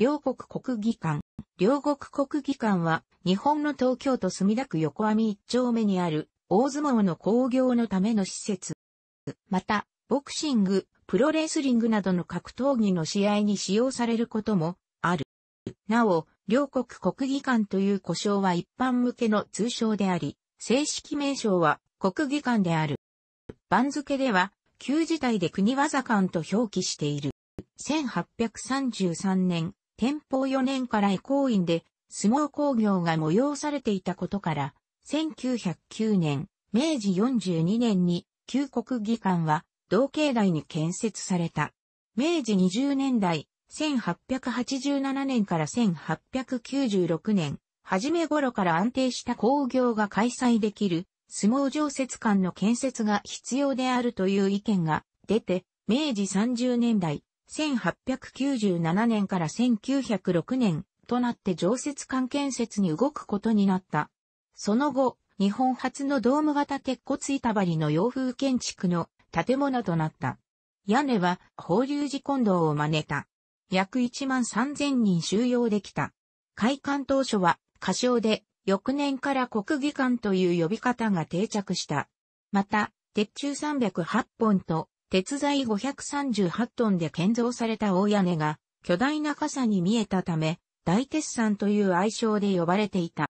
両国国技館。両国国技館は、日本の東京都墨田区横網一丁目にある、大相撲の興行のための施設。また、ボクシング、プロレスリングなどの格闘技の試合に使用されることもある。なお、両国国技館という呼称は一般向けの通称であり、正式名称は国技館である。番付では、旧字体で国技館と表記している。1833年、天保4年から恵光院で相撲工業が催されていたことから、1909年、明治42年に旧国技館は同境内に建設された。明治20年代、1887年から1896年、初め頃から安定した工業が開催できる相撲常設館の建設が必要であるという意見が出て、明治30年代、1897年から1906年となって常設管建設に動くことになった。その後、日本初のドーム型鉄骨板張りの洋風建築の建物となった。屋根は法隆寺近道を真似た。約1万3000人収容できた。開館当初は仮称で翌年から国技館という呼び方が定着した。また、鉄柱308本と鉄材538トンで建造された大屋根が巨大な傘に見えたため、大鉄山という愛称で呼ばれていた。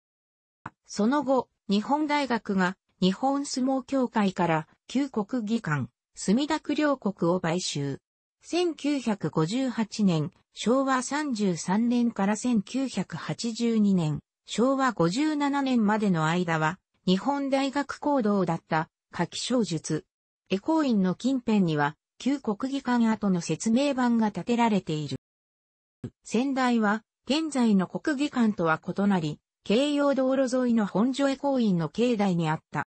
その後、日本大学が日本相撲協会から旧国技館、墨田区両国を買収。1958年、昭和33年から1982年、昭和57年までの間は、日本大学講堂だった夏季小術、エコー院の近辺には、旧国技館跡の説明板が建てられている。先代は、現在の国技館とは異なり、京葉道路沿いの本所エコー院の境内にあった。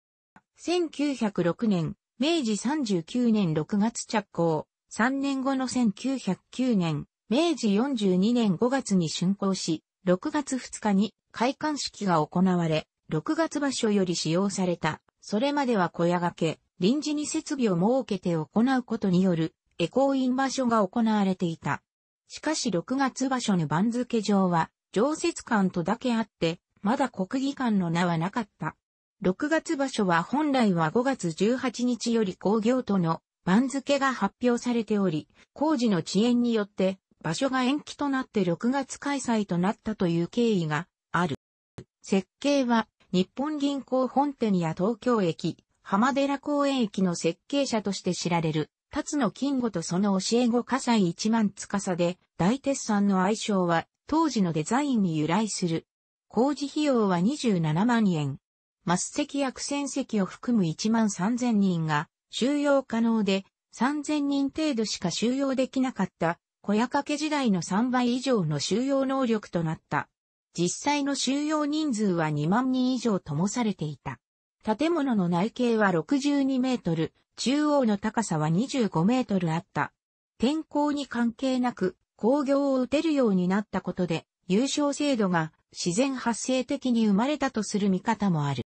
1906年、明治39年6月着工、3年後の1909年、明治42年5月に竣工し、6月2日に開館式が行われ、6月場所より使用された。それまでは小屋掛け、臨時に設備を設けて行うことによる、エコーイン場所が行われていた。しかし6月場所の番付上は、常設館とだけあって、まだ国技館の名はなかった。6月場所は本来は5月18日より工業との番付が発表されており、工事の遅延によって場所が延期となって6月開催となったという経緯がある。設計は日本銀行本店や東京駅、浜寺公園駅の設計者として知られる、辰野金吾とその教え子笠井一万司で、大鉄山の愛称は、当時のデザインに由来する。工事費用は27万円。末席や苦戦席を含む1万3000人が収容可能で、3000人程度しか収容できなかった、小屋掛け時代の3倍以上の収容能力となった。実際の収容人数は2万人以上ともされていた。建物の内径は62メートル、中央の高さは25メートルあった。天候に関係なく工業を打てるようになったことで、優勝制度が自然発生的に生まれたとする見方もある。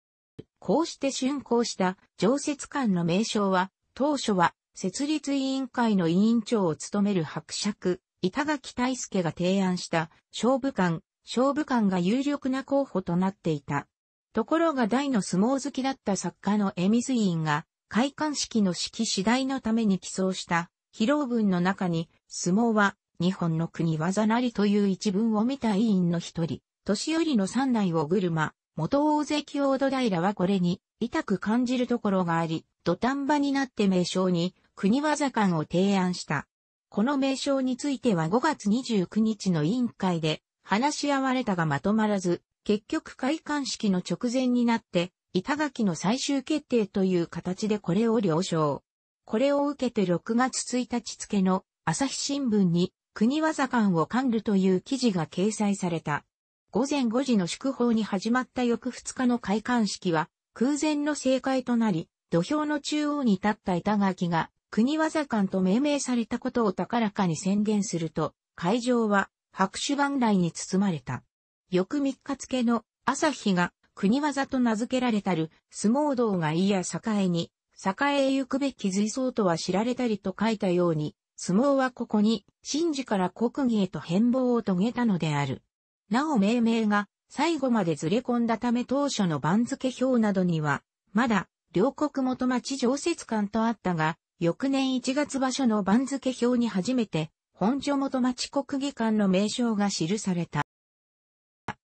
こうして竣工した常設館の名称は、当初は設立委員会の委員長を務める伯爵、板垣大介が提案した、勝負館、勝負館が有力な候補となっていた。ところが大の相撲好きだった作家のエミズインが、開館式の式次第のために寄贈した、披露文の中に、相撲は、日本の国技なりという一文を見た委員の一人、年寄りの三内をぐるま、元大関大戸平はこれに、痛く感じるところがあり、土壇場になって名称に、国技館を提案した。この名称については5月29日の委員会で、話し合われたがまとまらず、結局開館式の直前になって、板垣の最終決定という形でこれを了承。これを受けて6月1日付の朝日新聞に国技館を管るという記事が掲載された。午前5時の祝報に始まった翌2日の開館式は空前の正解となり、土俵の中央に立った板垣が国技館と命名されたことを高らかに宣言すると、会場は拍手万来に包まれた。翌3日付の朝日が国技と名付けられたる相撲道がいや栄に、栄へ行くべき随想とは知られたりと書いたように、相撲はここに、神事から国技へと変貌を遂げたのである。なお命名が最後までずれ込んだため当初の番付表などには、まだ、両国元町常設館とあったが、翌年1月場所の番付表に初めて、本所元町国技館の名称が記された。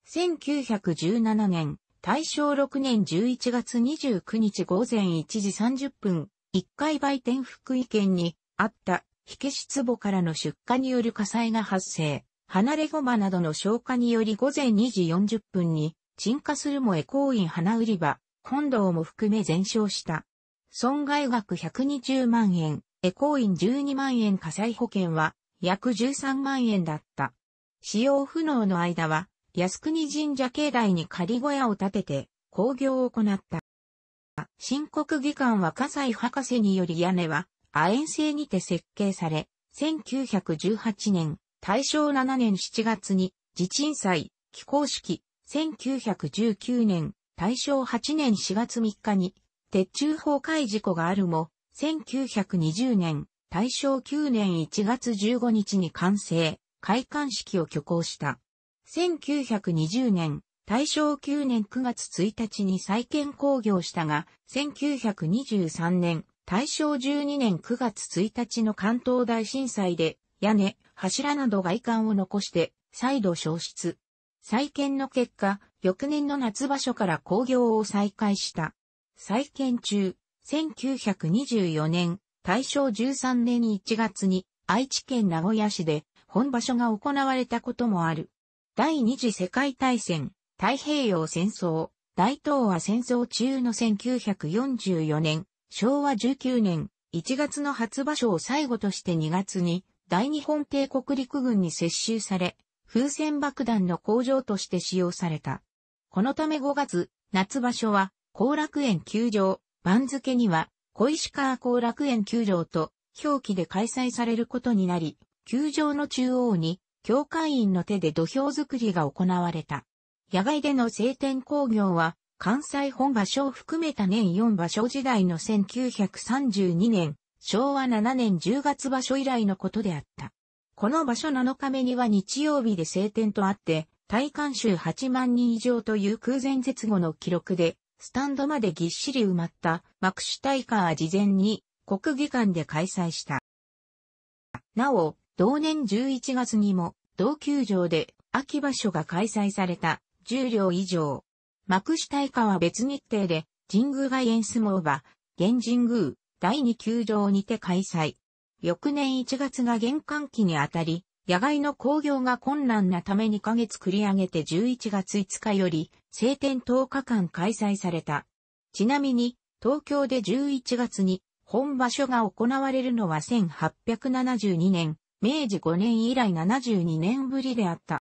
1917年、大正6年11月29日午前1時30分、1階売店福井県にあった火消し壺からの出火による火災が発生。離れごまなどの消火により午前2時40分に鎮火するもエコーイン花売り場、本堂も含め全焼した。損害額120万円、エコーイン12万円火災保険は約13万円だった。使用不能の間は靖国神社境内に仮小屋を建てて、工業を行った。新国技館は葛西博士により屋根は、亜鉛製にて設計され、1918年、大正7年7月に、地鎮祭、起工式、1919年、大正8年4月3日に、鉄柱崩壊事故があるも、1920年、大正9年1月15日に完成、開館式を挙行した。1920年、大正9年9月1日に再建工業したが、1923年、大正12年9月1日の関東大震災で、屋根、柱など外観を残して、再度消失。再建の結果、翌年の夏場所から工業を再開した。再建中、1924年、大正13年1月に、愛知県名古屋市で、本場所が行われたこともある。第二次世界大戦、太平洋戦争、大東亜戦争中の1944年、昭和19年、1月の初場所を最後として2月に、大日本帝国陸軍に接収され、風船爆弾の工場として使用された。このため5月、夏場所は、後楽園球場、番付には、小石川後楽園球場と表記で開催されることになり、球場の中央に教会員の手で土俵作りが行われた。野外での晴天工業は、関西本場所を含めた年4場所時代の1932年、昭和7年10月場所以来のことであった。この場所7日目には日曜日で晴天とあって、体観衆8万人以上という空前絶後の記録で、スタンドまでぎっしり埋まった幕主大会は事前に国技館で開催した。なお、同年11月にも、同球場で秋場所が開催された10両以上。幕下以下は別日程で、神宮外苑相撲場、現神宮、第2球場にて開催。翌年1月が玄関期にあたり、野外の工業が困難なため2ヶ月繰り上げて11月5日より、晴天10日間開催された。ちなみに、東京で11月に本場所が行われるのは1872年明治5年以来72年ぶりであった。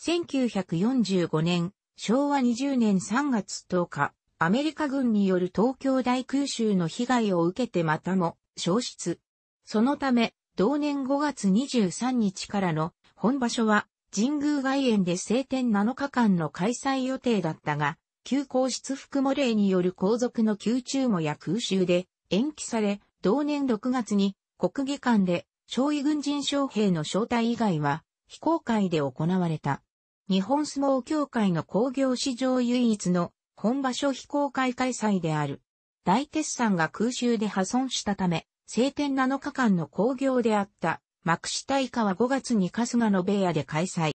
1945年、昭和20年3月10日、アメリカ軍による東京大空襲の被害を受けてまたも消失。そのため、同年5月23日からの本場所は神宮外苑で晴天7日間の開催予定だったが、旧皇室服も。例による皇族の宮中もや空襲で延期され、同年6月に国技館で少尉軍人将兵の招待以外は非公開で行われた。日本相撲協会の工業史上唯一の本場所非公開開催である。大鉄山が空襲で破損したため、晴天7日間の工業であった幕下以下は5月に春日の部屋で開催。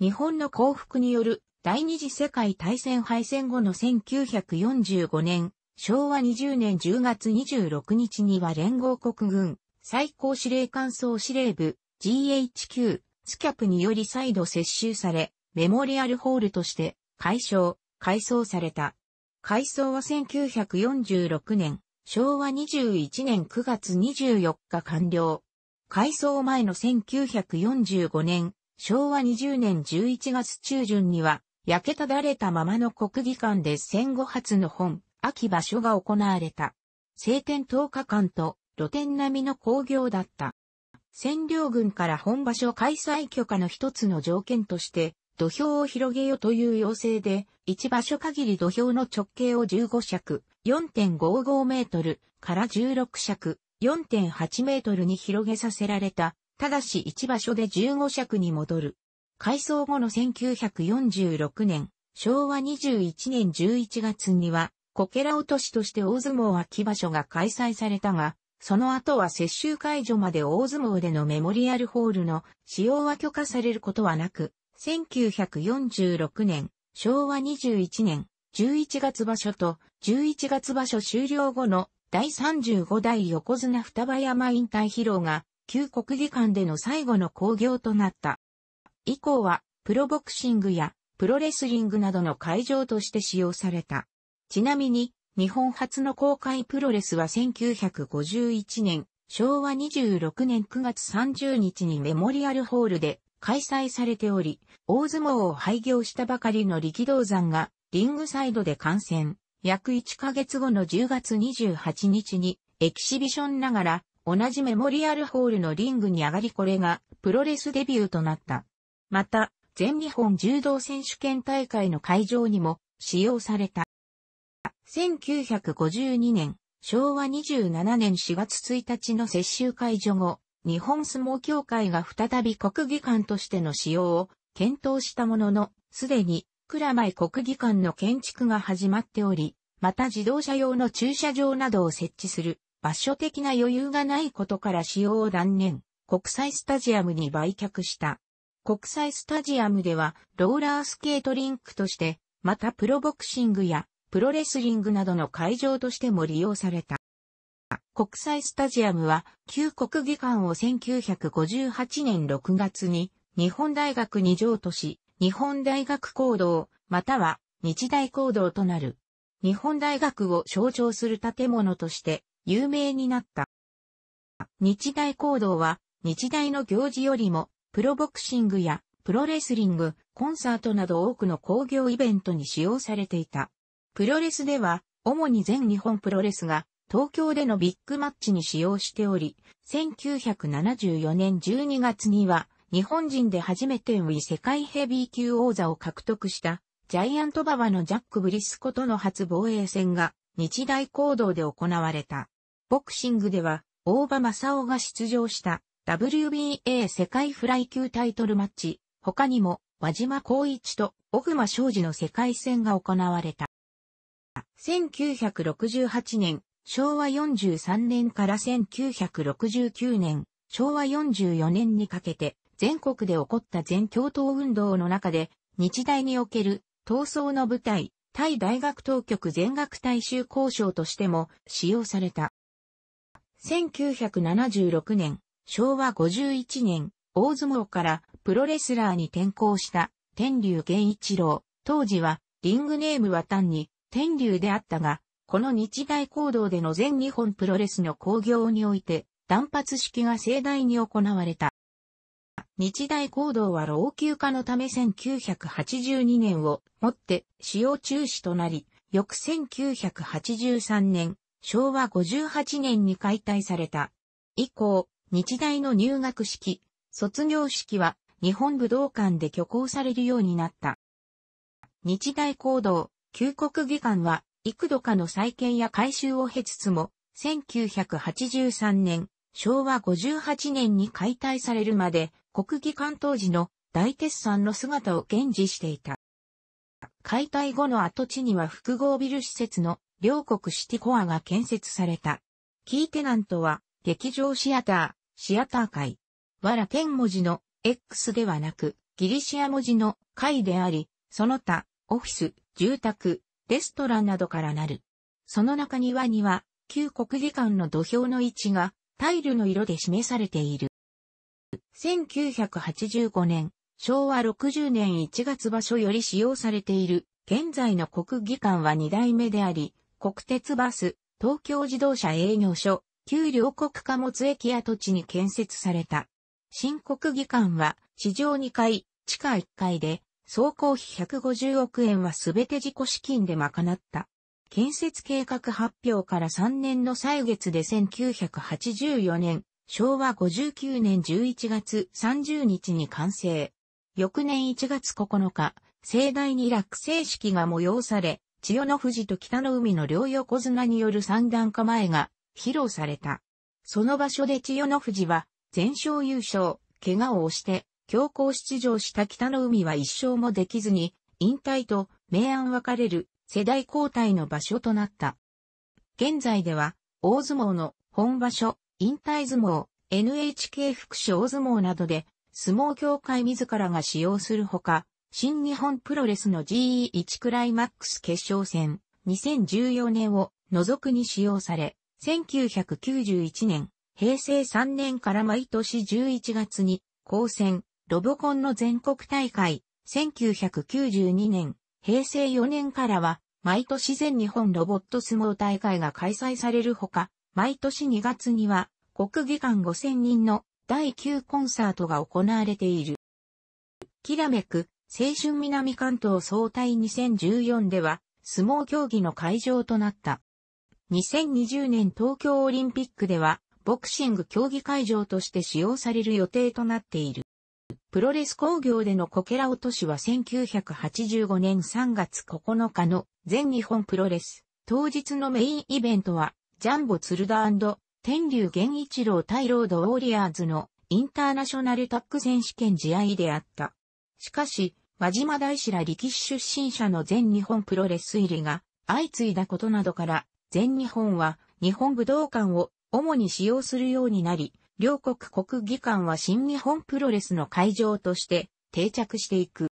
日本の幸福による第二次世界大戦敗戦後の1945年、昭和20年10月26日には連合国軍、最高司令官総司令部 GHQ スキャプにより再度接収され、メモリアルホールとして改装・改装された。改装は1946年、昭和21年9月24日完了。改装前の1945年、昭和20年11月中旬には、焼けただれたままの国技館で戦後初の本、秋場所が行われた。晴天10日間と露天並みの工業だった。占領軍から本場所開催許可の一つの条件として、土俵を広げよという要請で、一場所限り土俵の直径を15尺、4.55メートルから16尺、4.8メートルに広げさせられた、ただし一場所で15尺に戻る。改装後の1946年、昭和21年11月には、こけら落としとして大相撲秋場所が開催されたが、その後は接収解除まで大相撲でのメモリアルホールの使用は許可されることはなく、1946年、昭和21年、11月場所と、11月場所終了後の第35代横綱双葉山引退披露が、旧国技館での最後の興行となった。以降は、プロボクシングや、プロレスリングなどの会場として使用された。ちなみに、日本初の公開プロレスは1951年、昭和26年9月30日にメモリアルホールで開催されており、大相撲を廃業したばかりの力道山がリングサイドで観戦。約1ヶ月後の10月28日にエキシビションながら同じメモリアルホールのリングに上がりこれがプロレスデビューとなった。また、全日本柔道選手権大会の会場にも使用された。1952年、昭和27年4月1日の接収解除後、日本相撲協会が再び国技館としての使用を検討したものの、すでに蔵前国技館の建築が始まっており、また自動車用の駐車場などを設置する場所的な余裕がないことから使用を断念、国際スタジアムに売却した。国際スタジアムではローラースケートリンクとして、またプロボクシングやプロレスリングなどの会場としても利用された。国際スタジアムは、旧国技館を1958年6月に、日本大学に譲渡し、日本大学講堂、または日大講堂となる。日本大学を象徴する建物として有名になった。日大講堂は日大の行事よりもプロボクシングやプロレスリング、コンサートなど多くの工業イベントに使用されていた。プロレスでは、主に全日本プロレスが、東京でのビッグマッチに使用しており、1974年12月には、日本人で初めてウィ世界ヘビー級王座を獲得した、ジャイアントババのジャック・ブリスコとの初防衛戦が、日大行動で行われた。ボクシングでは、大場正夫が出場した WBA 世界フライ級タイトルマッチ、他にも、和島光一と小熊昌司の世界戦が行われた。1968年、昭和43年から1969年、昭和44年にかけて、全国で起こった全共闘運動の中で、日大における闘争の舞台、タイ大学当局全学大衆交渉としても使用された。1976年、昭和51年、大相撲からプロレスラーに転向した天竜源一郎。当時はリングネームは単に天竜であったが、この日大行動での全日本プロレスの興行において、断髪式が盛大に行われた。日大行動は老朽化のため1982年をもって使用中止となり、翌1983年、昭和58年に解体された。以降、日大の入学式、卒業式は日本武道館で挙行されるようになった。日大行動、旧国技館は、幾度かの再建や改修を経つつも、1983年、昭和58年に解体されるまで、国技館当時の大鉄山の姿を現持していた。解体後の跡地には複合ビル施設の両国シティコアが建設された。キーテナントは、劇場シアター、シアター界。わら剣文字の X ではなく、ギリシア文字の会であり、その他、オフィス、住宅、レストランなどからなる。その中庭には、旧国技館の土俵の位置が、タイルの色で示されている。1985年、昭和60年1月場所より使用されている、現在の国技館は2代目であり、国鉄バス、東京自動車営業所、旧両国貨物駅跡地に建設された。新国技館は、地上2階、地下1階で、総工費150億円はすべて自己資金で賄った。建設計画発表から3年の歳月で1984年、昭和59年11月30日に完成。翌年1月9日、盛大に落成式が催され、千代の富士と北の海の両横綱による三段構えが披露された。その場所で千代の富士は、全勝優勝、怪我を押して、強行出場した北の海は一勝もできずに、引退と明暗分かれる世代交代の場所となった。現在では、大相撲の本場所、引退相撲、NHK 福祉大相撲などで、相撲協会自らが使用するほか、新日本プロレスの GE1 クライマックス決勝戦、2014年を除くに使用され、1991年、平成3年から毎年11月に、高専、ロボコンの全国大会、1992年、平成4年からは、毎年全日本ロボット相撲大会が開催されるほか、毎年2月には、国技館5000人の第9コンサートが行われている。きらめく、青春南関東総体2014では、相撲競技の会場となった。2020年東京オリンピックでは、ボクシング競技会場として使用される予定となっている。プロレス工業でのこけら落としは1985年3月9日の全日本プロレス。当日のメインイベントは、ジャンボ鶴田天竜源一郎対ロードウォリアーズのインターナショナルタッグ選手権試合であった。しかし、輪島大志ら力士出身者の全日本プロレス入りが相次いだことなどから、全日本は日本武道館を主に使用するようになり、両国国技館は新日本プロレスの会場として定着していく。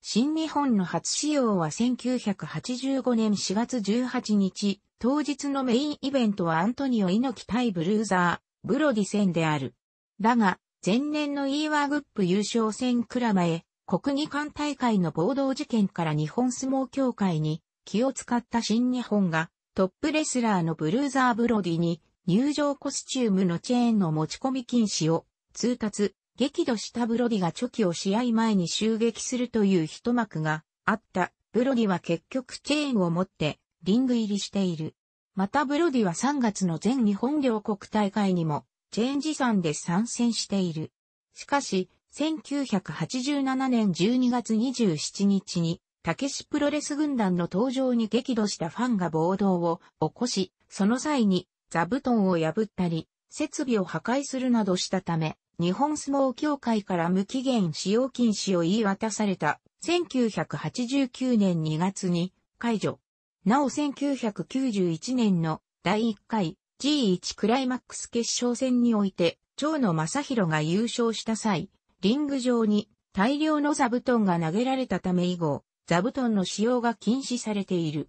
新日本の初使用は1985年4月18日、当日のメインイベントはアントニオ猪木対ブルーザー、ブロディ戦である。だが、前年の e ーグップ優勝戦クラマへ、国技館大会の暴動事件から日本相撲協会に気を使った新日本がトップレスラーのブルーザーブロディに入場コスチュームのチェーンの持ち込み禁止を通達、激怒したブロディがチョキを試合前に襲撃するという一幕があった。ブロディは結局チェーンを持ってリング入りしている。またブロディは3月の全日本両国大会にもチェーン持参で参戦している。しかし、1987年12月27日に、たけしプロレス軍団の登場に激怒したファンが暴動を起こし、その際に座布団を破ったり、設備を破壊するなどしたため、日本相撲協会から無期限使用禁止を言い渡された1989年2月に解除。なお1991年の第1回 G1 クライマックス決勝戦において、長野正宏が優勝した際、リング上に大量の座布団が投げられたため以後、座布団の使用が禁止されている。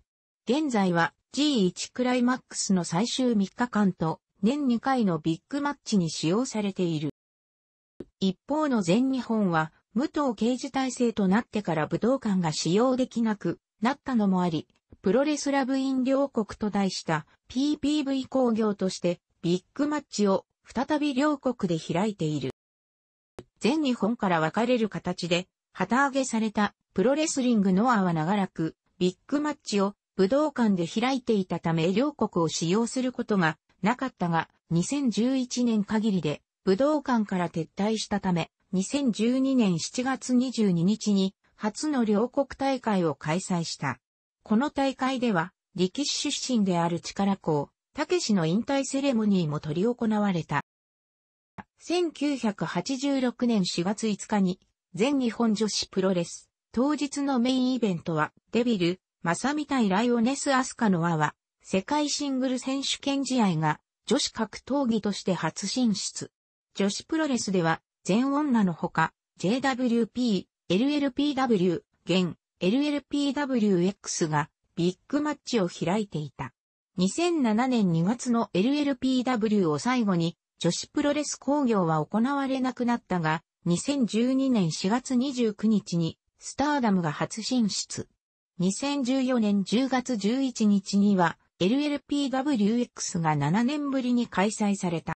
現在は G1 クライマックスの最終3日間と年2回のビッグマッチに使用されている。一方の全日本は、武藤刑事体制となってから武道館が使用できなくなったのもあり、プロレスラブ飲料国と題した PPV 工業としてビッグマッチを再び両国で開いている。全日本から分かれる形で旗揚げされたプロレスリングノアは長らくビッグマッチを武道館で開いていたため両国を使用することがなかったが、2011年限りで武道館から撤退したため、2012年7月22日に初の両国大会を開催した。この大会では、力士出身である力校、武士の引退セレモニーも取り行われた。1986年4月5日に、全日本女子プロレス、当日のメインイベントは、デビル、マ正美対ライオネスアスカノアは、世界シングル選手権試合が、女子格闘技として初進出。女子プロレスでは、全女のほか、JWP、LLPW、現、LLPWX が、ビッグマッチを開いていた。2007年2月の LLPW を最後に、女子プロレス工業は行われなくなったが、2012年4月29日に、スターダムが初進出。2014年10月11日には LLPWX が7年ぶりに開催された。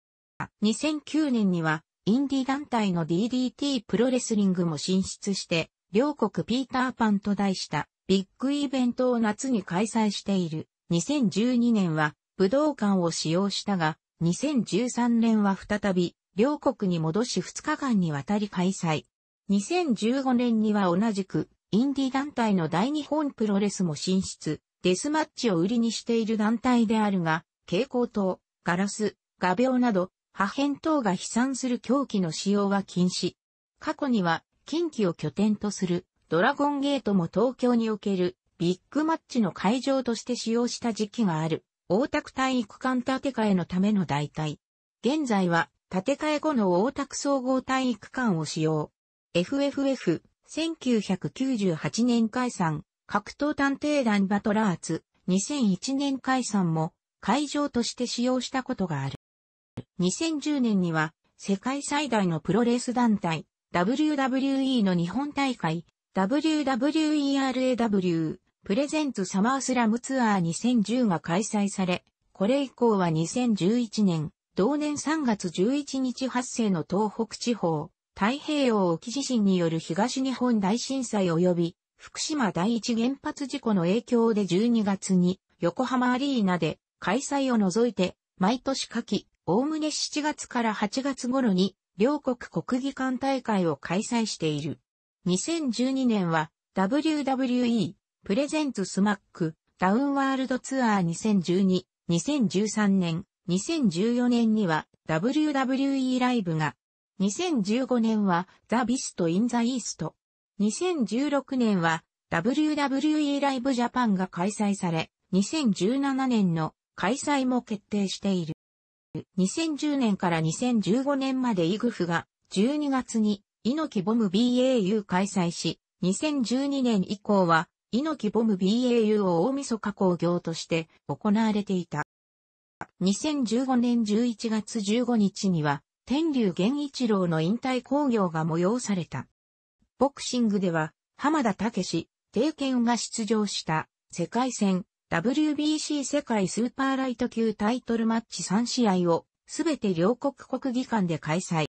2009年にはインディ団体の DDT プロレスリングも進出して、両国ピーターパンと題したビッグイベントを夏に開催している。2012年は武道館を使用したが、2013年は再び両国に戻し2日間にわたり開催。2015年には同じくインディ団体の大日本プロレスも進出、デスマッチを売りにしている団体であるが、蛍光灯、ガラス、画鋲など、破片等が飛散する狂気の使用は禁止。過去には、近畿を拠点とするドラゴンゲートも東京におけるビッグマッチの会場として使用した時期がある大田区体育館建て替えのための代替。現在は建て替え後の大田区総合体育館を使用。FFF 1998年解散、格闘探偵団バトラーツ、2001年解散も会場として使用したことがある。2010年には世界最大のプロレス団体、WWE の日本大会、WWERAW、プレゼンツサマースラムツアー2010が開催され、これ以降は2011年、同年3月11日発生の東北地方、太平洋沖地震による東日本大震災及び福島第一原発事故の影響で12月に横浜アリーナで開催を除いて毎年夏季、おおむね7月から8月頃に両国国技館大会を開催している。2012年は WWE プレゼンツスマックダウンワールドツアー2012、2013年、2014年には WWE ライブが2015年はザ・ビスト・イン・ザ・イースト。2016年は WWE ライブジャパンが開催され、2017年の開催も決定している。2010年から2015年までイグフが12月に猪木ボム BAU 開催し、2012年以降は猪木ボム BAU を大晦日工業として行われていた。2015年11月15日には天竜源一郎の引退興行が催された。ボクシングでは、浜田武帝剣が出場した世界戦 WBC 世界スーパーライト級タイトルマッチ3試合をすべて両国国技館で開催。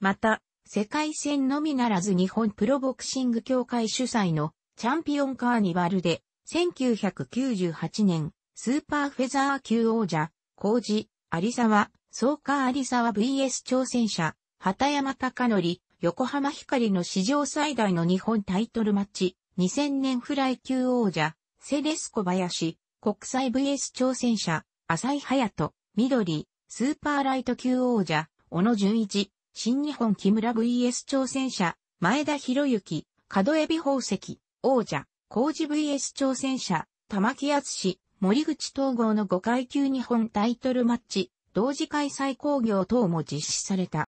また、世界戦のみならず日本プロボクシング協会主催のチャンピオンカーニバルで1998年スーパーフェザー級王者、コウジ、有沢、総川有沢 VS 挑戦者、畑山隆則、横浜光の史上最大の日本タイトルマッチ、2000年フライ級王者、セレス小林、国際 VS 挑戦者、浅井隼人、緑、スーパーライト級王者、小野純一、新日本木村 VS 挑戦者、前田博之、角海宝石、王者、工事 VS 挑戦者、玉木厚森口統合の5階級日本タイトルマッチ、同時開催工業等も実施された。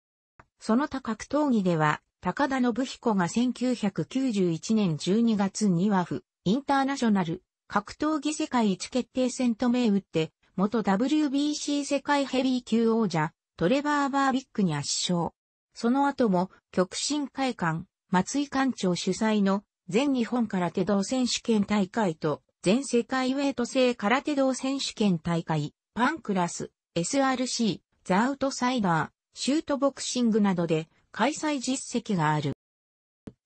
その他格闘技では、高田信彦が1991年12月にワフ、インターナショナル、格闘技世界一決定戦と銘打って、元 WBC 世界ヘビー級王者、トレバー・バービックに圧勝。その後も、極真会館、松井館長主催の全日本空手道選手権大会と全世界ウェイト制空手道選手権大会、パンクラス、SRC、ザ・アウトサイダー、シュートボクシングなどで開催実績がある。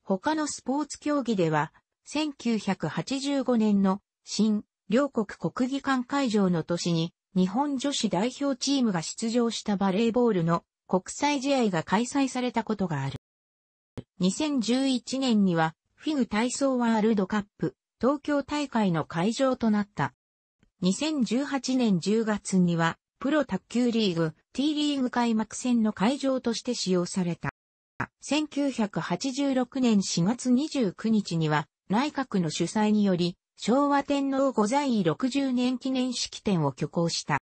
他のスポーツ競技では、1985年の新両国国技館会場の年に日本女子代表チームが出場したバレーボールの国際試合が開催されたことがある。2011年にはフィグ体操ワールドカップ東京大会の会場となった。2018年10月にはプロ卓球リーグ T リーグ開幕戦の会場として使用された。1986年4月29日には内閣の主催により昭和天皇御在位60年記念式典を挙行した。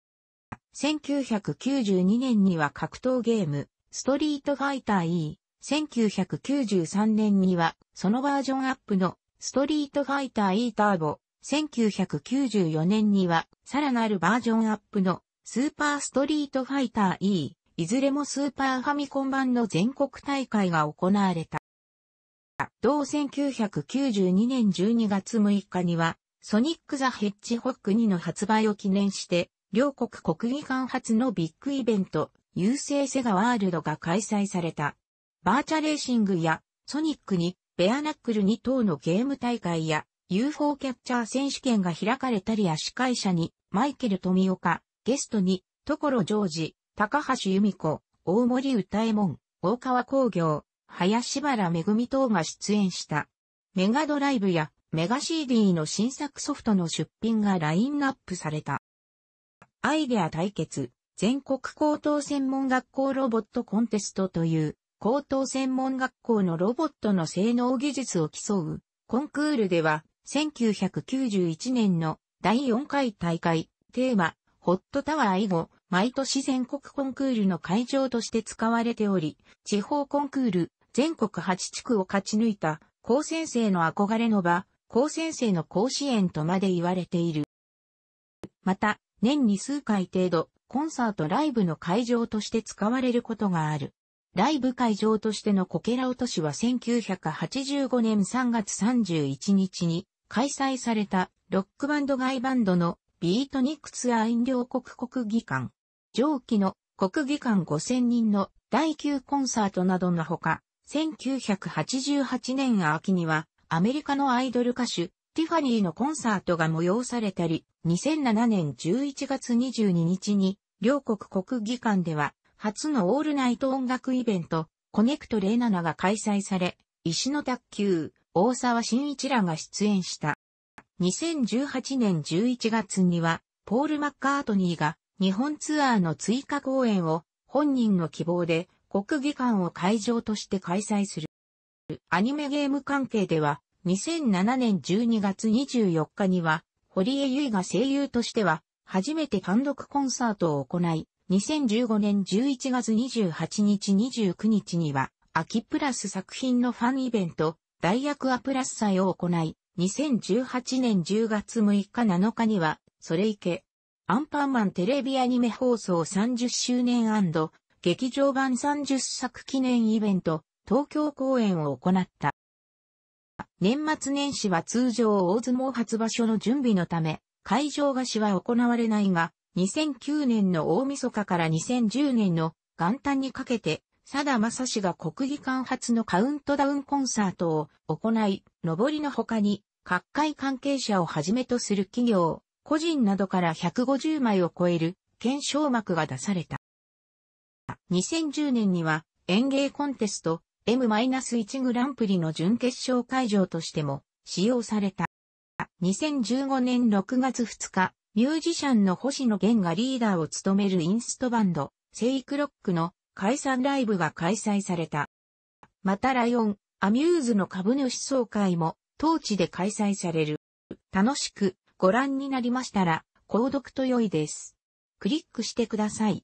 1992年には格闘ゲームストリートファイター E、1993年にはそのバージョンアップのストリートファイター E ターボ、1994年にはさらなるバージョンアップのスーパーストリートファイター E、いずれもスーパーファミコン版の全国大会が行われた。同1992年12月6日には、ソニック・ザ・ヘッジホック2の発売を記念して、両国国技館発のビッグイベント、優勢セガワールドが開催された。バーチャレーシングやソニックにベアナックル2等のゲーム大会や UFO キャッチャー選手権が開かれたりや司会者にマイケル富岡、ゲストに、所ジョージ、高橋由美子、大森歌右衛門、大川工業、林原めぐみ等が出演した。メガドライブやメガ CD の新作ソフトの出品がラインナップされた。アイデア対決、全国高等専門学校ロボットコンテストという、高等専門学校のロボットの性能技術を競う、コンクールでは、1991年の第4回大会、テーマ、ホットタワー以後、毎年全国コンクールの会場として使われており、地方コンクール、全国8地区を勝ち抜いた、高先生の憧れの場、高先生の甲子園とまで言われている。また、年に数回程度、コンサートライブの会場として使われることがある。ライブ会場としてのこけら落としは1985年3月31日に開催されたロックバンドガイバンドのビートニクツアイン両国国技館、上記の国技館5000人の第9コンサートなどのほか、1988年秋にはアメリカのアイドル歌手、ティファニーのコンサートが催されたり、2007年11月22日に、両国国技館では、初のオールナイト音楽イベント、コネクト07が開催され、石の卓球、大沢慎一らが出演した。2018年11月には、ポール・マッカートニーが日本ツアーの追加公演を本人の希望で国技館を会場として開催する。アニメゲーム関係では、2007年12月24日には、堀江優が声優としては、初めて単独コンサートを行い、2015年11月28日29日には、秋プラス作品のファンイベント、大役アプラス祭を行い、2018年10月6日7日には、それいけ、アンパンマンテレビアニメ放送30周年劇場版30作記念イベント、東京公演を行った。年末年始は通常大相撲初場所の準備のため、会場貸しは行われないが、2009年の大晦日から2010年の元旦にかけてさだまさしが国技館発のカウントダウンコンサートを行い、上りの他に、各界関係者をはじめとする企業、個人などから150枚を超える、検証幕が出された。2010年には、演芸コンテスト、M-1 グランプリの準決勝会場としても、使用された。2015年6月2日、ミュージシャンの星野源がリーダーを務めるインストバンド、セイクロックの解散ライブが開催された。またライオン、アミューズの株主総会も当地で開催される。楽しくご覧になりましたら、購読と良いです。クリックしてください。